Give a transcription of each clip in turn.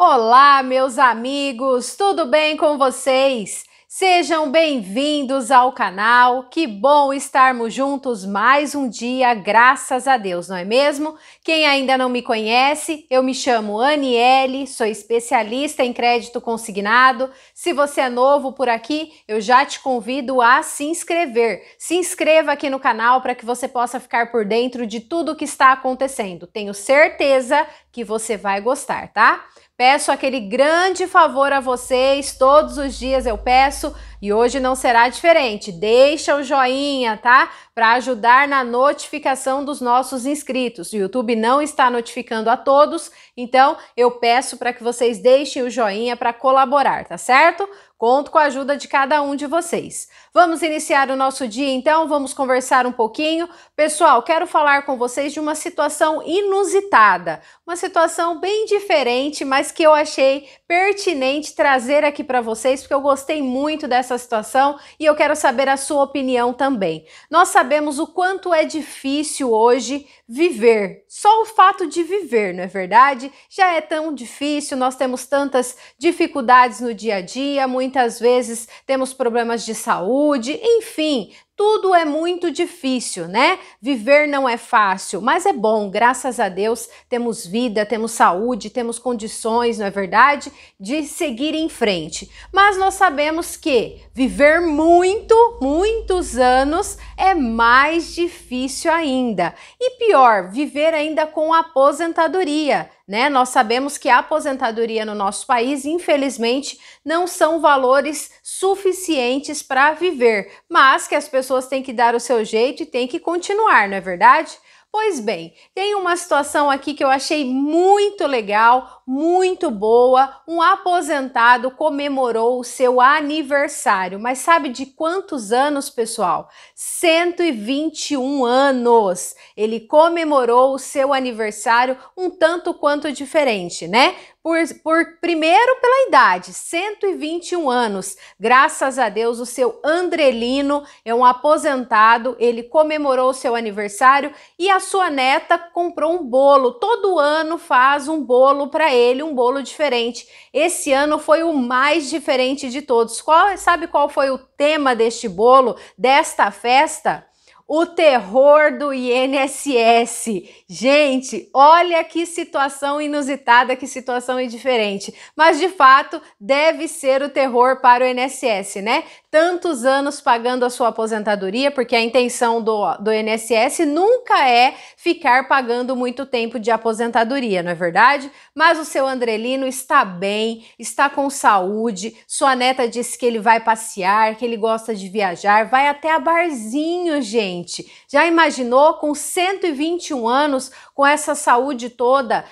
Olá, meus amigos, tudo bem com vocês? Sejam bem-vindos ao canal. Que bom estarmos juntos mais um dia, graças a Deus, não é mesmo? Quem ainda não me conhece, eu me chamo Aniele, sou especialista em crédito consignado. Se você é novo por aqui, eu já te convido a se inscrever. Se inscreva aqui no canal para que você possa ficar por dentro de tudo o que está acontecendo. Tenho certeza que você vai gostar, tá? Peço aquele grande favor a vocês, todos os dias eu peço e hoje não será diferente. Deixa o joinha, tá? Para ajudar na notificação dos nossos inscritos. O YouTube não está notificando a todos, então eu peço para que vocês deixem o joinha para colaborar, tá certo? Conto com a ajuda de cada um de vocês. Vamos iniciar o nosso dia então, vamos conversar um pouquinho. Pessoal, quero falar com vocês de uma situação inusitada, uma situação bem diferente, mas que eu achei pertinente trazer aqui para vocês, porque eu gostei muito dessa situação e eu quero saber a sua opinião também. Nós sabemos o quanto é difícil hoje viver. Só o fato de viver, não é verdade? Já é tão difícil, nós temos tantas dificuldades no dia a dia, muitas muitas vezes temos problemas de saúde, enfim, tudo é muito difícil, né? Viver não é fácil, mas é bom, graças a Deus, temos vida, temos saúde, temos condições, não é verdade? De seguir em frente. Mas nós sabemos que viver muito, muitos anos é mais difícil ainda. E pior, viver ainda com aposentadoria né? Nós sabemos que a aposentadoria no nosso país, infelizmente, não são valores suficientes para viver, mas que as pessoas têm que dar o seu jeito e têm que continuar, não é verdade? Pois bem, tem uma situação aqui que eu achei muito legal, muito boa. Um aposentado comemorou o seu aniversário, mas sabe de quantos anos, pessoal? 121 anos. Ele comemorou o seu aniversário um tanto quanto diferente, né? por, por, primeiro pela idade, 121 anos. Graças a Deus, o seu Andrelino é um aposentado, ele comemorou o seu aniversário e a sua neta comprou um bolo. Todo ano faz um bolo para ele, um bolo diferente. Esse ano foi o mais diferente de todos. Qual, sabe qual foi o tema deste bolo, desta festa? o terror do INSS. Gente, olha que situação inusitada, que situação indiferente. Mas de fato, deve ser o terror para o INSS, né? Tantos anos pagando a sua aposentadoria, porque a intenção do, do INSS nunca é ficar pagando muito tempo de aposentadoria, não é verdade? Mas o seu Andrelino está bem, está com saúde, sua neta disse que ele vai passear, que ele gosta de viajar, vai até a barzinho, gente gente. Já imaginou com 121 anos, com essa saúde toda?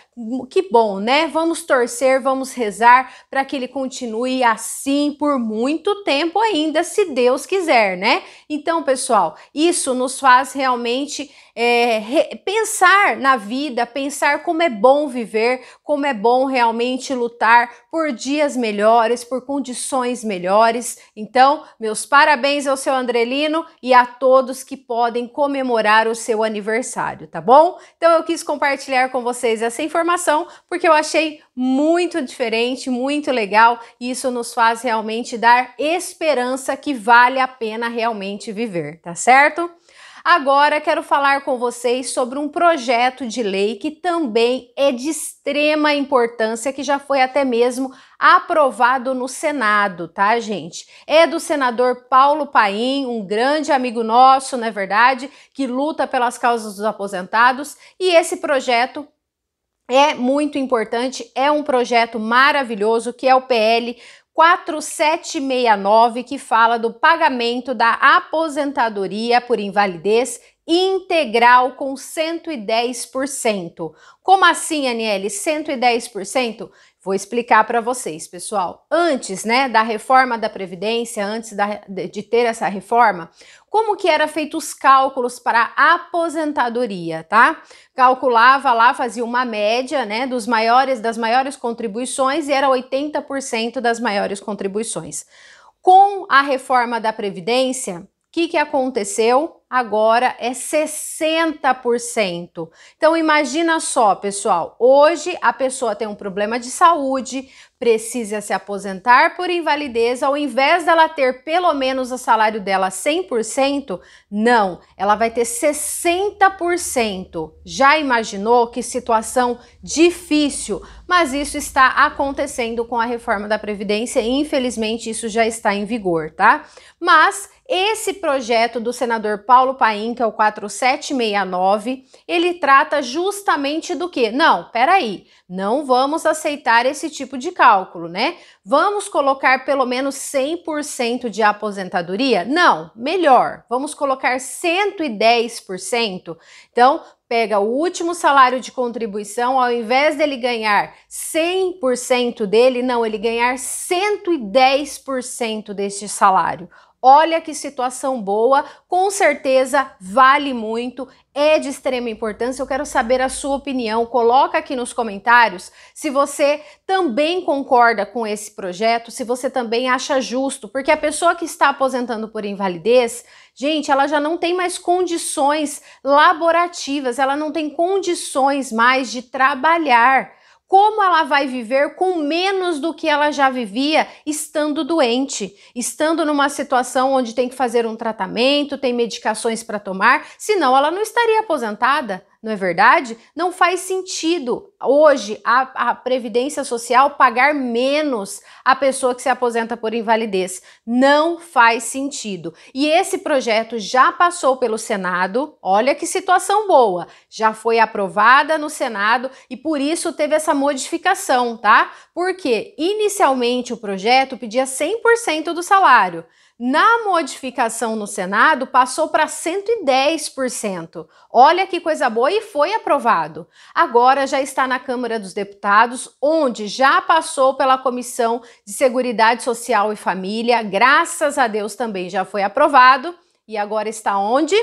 Que bom, né? Vamos torcer, vamos rezar para que ele continue assim por muito tempo ainda, se Deus quiser, né? Então, pessoal, isso nos faz realmente é, re, pensar na vida, pensar como é bom viver, como é bom realmente lutar por dias melhores, por condições melhores. Então, meus parabéns ao seu Andrelino e a todos que podem comemorar o seu aniversário, tá bom? Então, eu quis compartilhar com vocês essa informação porque eu achei muito diferente, muito legal e isso nos faz realmente dar esperança que vale a pena realmente viver, tá certo? Agora quero falar com vocês sobre um projeto de lei que também é de extrema importância, que já foi até mesmo aprovado no Senado, tá, gente? É do senador Paulo Paim, um grande amigo nosso, não é verdade, que luta pelas causas dos aposentados, e esse projeto é muito importante, é um projeto maravilhoso que é o PL 4769, que fala do pagamento da aposentadoria por invalidez integral com 110%. Como assim, Aniele? 110%? Vou explicar para vocês, pessoal. Antes, né, da reforma da previdência, antes da, de ter essa reforma, como que era feito os cálculos para a aposentadoria, tá? Calculava lá, fazia uma média, né, dos maiores das maiores contribuições e era 80% das maiores contribuições. Com a reforma da previdência, o que que aconteceu? agora é 60%. Então imagina só, pessoal, hoje a pessoa tem um problema de saúde, precisa se aposentar por invalidez, ao invés dela ter pelo menos o salário dela 100%, não, ela vai ter 60%. Já imaginou que situação difícil? Mas isso está acontecendo com a reforma da previdência e infelizmente isso já está em vigor, tá? Mas esse projeto do senador Paulo Paim, que é o 4769, ele trata justamente do que? Não, peraí, não vamos aceitar esse tipo de causa cálculo, né? Vamos colocar pelo menos 100% de aposentadoria? Não, melhor, vamos colocar 110%. Então, pega o último salário de contribuição, ao invés dele ganhar 100% dele, não, ele ganhar 110% deste salário. Olha que situação boa, com certeza vale muito, é de extrema importância. Eu quero saber a sua opinião. Coloca aqui nos comentários se você também concorda com esse projeto, se você também acha justo, porque a pessoa que está aposentando por invalidez, gente, ela já não tem mais condições laborativas, ela não tem condições mais de trabalhar como ela vai viver com menos do que ela já vivia estando doente, estando numa situação onde tem que fazer um tratamento, tem medicações para tomar, senão ela não estaria aposentada não é verdade? Não faz sentido hoje a, a, Previdência Social pagar menos a pessoa que se aposenta por invalidez. Não faz sentido. E esse projeto já passou pelo Senado, olha que situação boa, já foi aprovada no Senado e por isso teve essa modificação, tá? Porque inicialmente o projeto pedia 100% do salário. Na modificação no Senado, passou para 110%. Olha que coisa boa e foi aprovado. Agora já está na Câmara dos Deputados, onde já passou pela Comissão de Seguridade Social e Família. Graças a Deus também já foi aprovado. E agora está onde?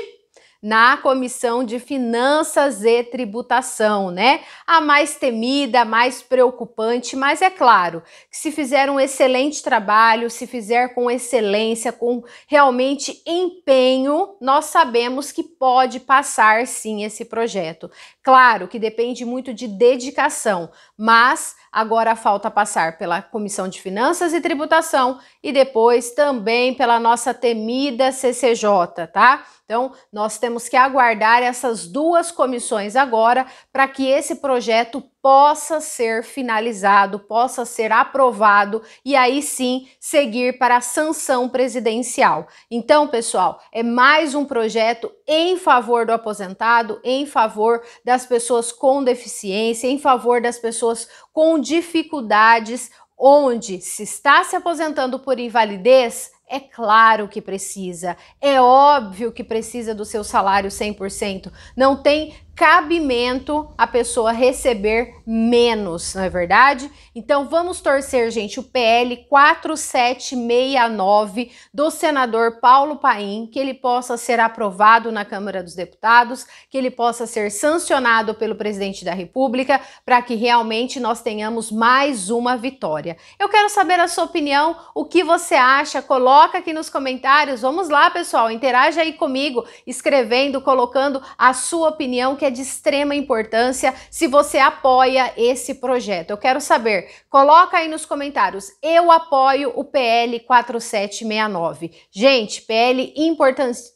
na Comissão de Finanças e Tributação, né? A mais temida, a mais preocupante, mas é claro que se fizer um excelente trabalho, se fizer com excelência, com realmente empenho, nós sabemos que pode passar sim esse projeto. Claro que depende muito de dedicação, mas agora falta passar pela Comissão de Finanças e Tributação e depois também pela nossa temida CCJ, tá? Então, nós temos temos que aguardar essas duas comissões agora para que esse projeto possa ser finalizado, possa ser aprovado e aí sim seguir para a sanção presidencial. Então, pessoal, é mais um projeto em favor do aposentado, em favor das pessoas com deficiência, em favor das pessoas com dificuldades, onde se está se aposentando por invalidez, é claro que precisa, é óbvio que precisa do seu salário 100%. Não tem cabimento a pessoa receber menos, não é verdade? Então vamos torcer, gente, o PL 4769 do senador Paulo Paim, que ele possa ser aprovado na Câmara dos Deputados, que ele possa ser sancionado pelo presidente da República, para que realmente nós tenhamos mais uma vitória. Eu quero saber a sua opinião, o que você acha, coloca aqui nos comentários. Vamos lá, pessoal, interaja aí comigo, escrevendo, colocando a sua opinião que que é de extrema importância se você apoia esse projeto. Eu quero saber, coloca aí nos comentários, eu apoio o PL 4769. Gente, PL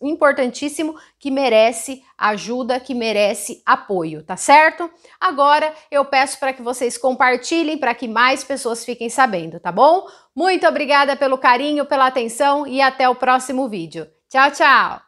importantíssimo que merece ajuda, que merece apoio, tá certo? Agora eu peço para que vocês compartilhem para que mais pessoas fiquem sabendo, tá bom? Muito obrigada pelo carinho, pela atenção e até o próximo vídeo. Tchau, tchau!